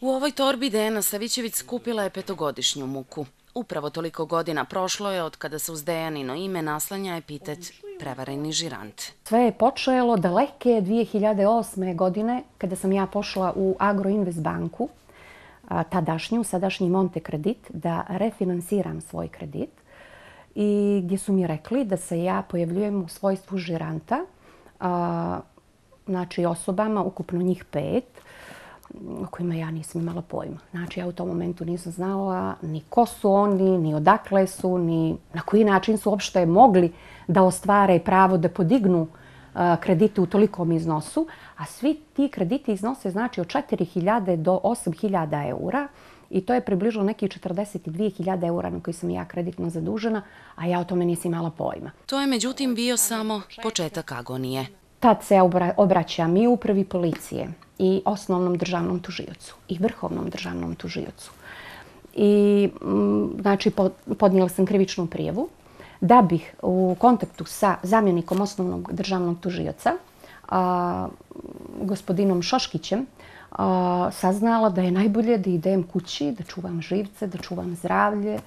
U ovoj torbi Dejana Savićević skupila je petogodišnju muku. Upravo toliko godina prošlo je od kada se uz Dejanino ime naslanja epitet prevareni žirant. Sve je počelo daleke 2008. godine kada sam ja pošla u Agroinvest banku, tadašnju, sadašnji Monte Kredit, da refinansiram svoj kredit i gdje su mi rekli da se ja pojavljujem u svojstvu žiranta, znači osobama, ukupno njih pet, o kojima ja nisam imala pojma. Znači, ja u tom momentu nisam znala ni ko su oni, ni odakle su, ni na koji način su uopšte mogli da ostvare pravo da podignu kredite u tolikom iznosu, a svi ti krediti iznose znači od 4.000 do 8.000 eura i to je približno neki 42.000 eura na koji sam ja kreditno zadužena, a ja o tome nisam imala pojma. To je međutim bio samo početak agonije tad se obraćam i upravi policije i osnovnom državnom tužijocu i vrhovnom državnom tužijocu. I mm, znači podnijela sam krivičnu prijevu da bih u kontaktu sa zamjenikom osnovnog državnog tužijoca gospodinom Šoškićem saznala da je najbolje da idem kući, da čuvam živce, da čuvam zdravlje,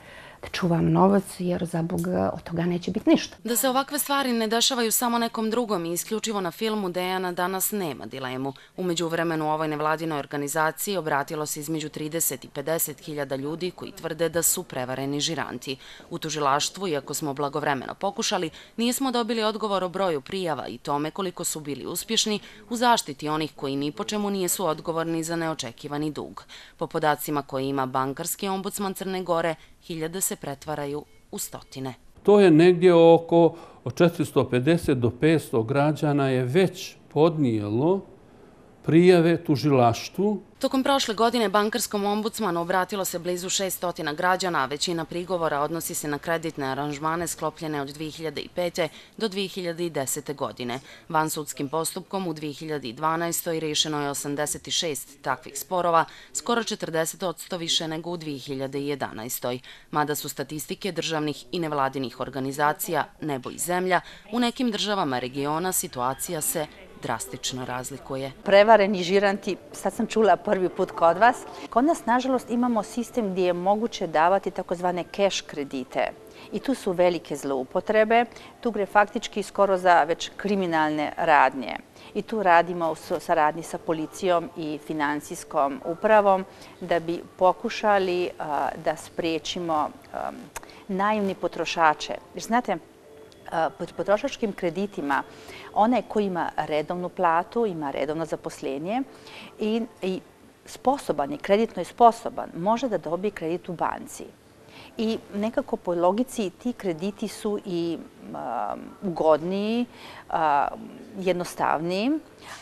da čuvam novac, jer za Boga eh, od toga neće biti ništa. Da se ovakve stvari ne dešavaju samo nekom drugom i isključivo na filmu Dejana danas nema dilemu. Umeđu vremenu ovoj nevladinoj organizaciji obratilo se između 30 i 50 hiljada ljudi koji tvrde da su prevareni žiranti. U tužilaštvu, iako smo blagovremeno pokušali, nismo dobili odgovor o broju prijava i tome koliko su bili uspješni u zaštiti onih koji ni po čemu nisu odgovorni za neočekivani dug. Po podacima koje ima bankarski ombudsman Crne Gore, hiljade se pretvaraju u stotine. To je negdje oko 450 do 500 građana je već podnijelo prijave tužilaštvu. Tokom prošle godine bankarskom ombudsmanu obratilo se blizu 600 građana, a većina prigovora odnosi se na kreditne aranžmane sklopljene od 2005. do 2010. godine. Van sudskim postupkom u 2012. rješeno je 86 takvih sporova, skoro 40 odsto više nego u 2011. Mada su statistike državnih i nevladinih organizacija nebo i zemlja, u nekim državama regiona situacija se drastično razlikuje. Prevareni žiranti, sad sam čula prvi put kod vas. Kod nas, nažalost, imamo sistem gdje je moguće davati takozvane keš kredite. I tu su velike zloupotrebe. Tu gre faktički skoro za već kriminalne radnje. I tu radimo u saradnji sa policijom i financijskom upravom da bi pokušali da spriječimo naivni potrošače. Jer znate, potrošačkim kreditima one koji ima redovnu platu, ima redovno zaposlenje i sposoban je, kreditno je sposoban, može da dobije kredit u banci. I nekako po logici ti krediti su i ugodniji, jednostavniji,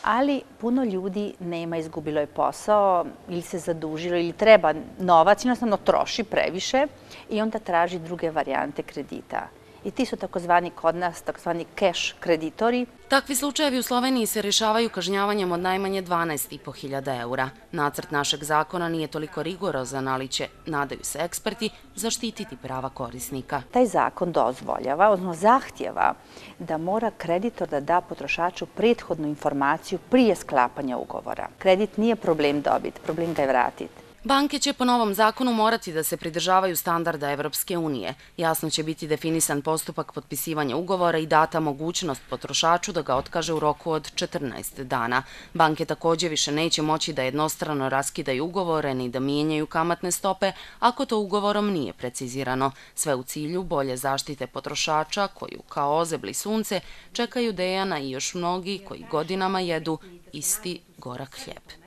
ali puno ljudi nema izgubilo je posao ili se zadužilo ili treba novac, jednostavno troši previše i onda traži druge varijante kredita i ti su takozvani kod nas, takozvani cash kreditori. Takvi slučajevi u Sloveniji se rješavaju kažnjavanjem od najmanje 12.500 eura. Nacrt našeg zakona nije toliko rigorozan, ali će, nadaju se eksperti, zaštititi prava korisnika. Taj zakon dozvoljava, odnosno zahtjeva, da mora kreditor da da potrošaču prethodnu informaciju prije sklapanja ugovora. Kredit nije problem dobiti, problem ga je vratiti. Banke će po novom zakonu morati da se pridržavaju standarda Evropske unije. Jasno će biti definisan postupak potpisivanja ugovora i data mogućnost potrošaču da ga otkaže u roku od 14 dana. Banke također više neće moći da jednostrano raskidaju ugovore ni da mijenjaju kamatne stope ako to ugovorom nije precizirano. Sve u cilju bolje zaštite potrošača koju, kao ozebli sunce, čekaju Dejana i još mnogi koji godinama jedu isti gorak hljeb.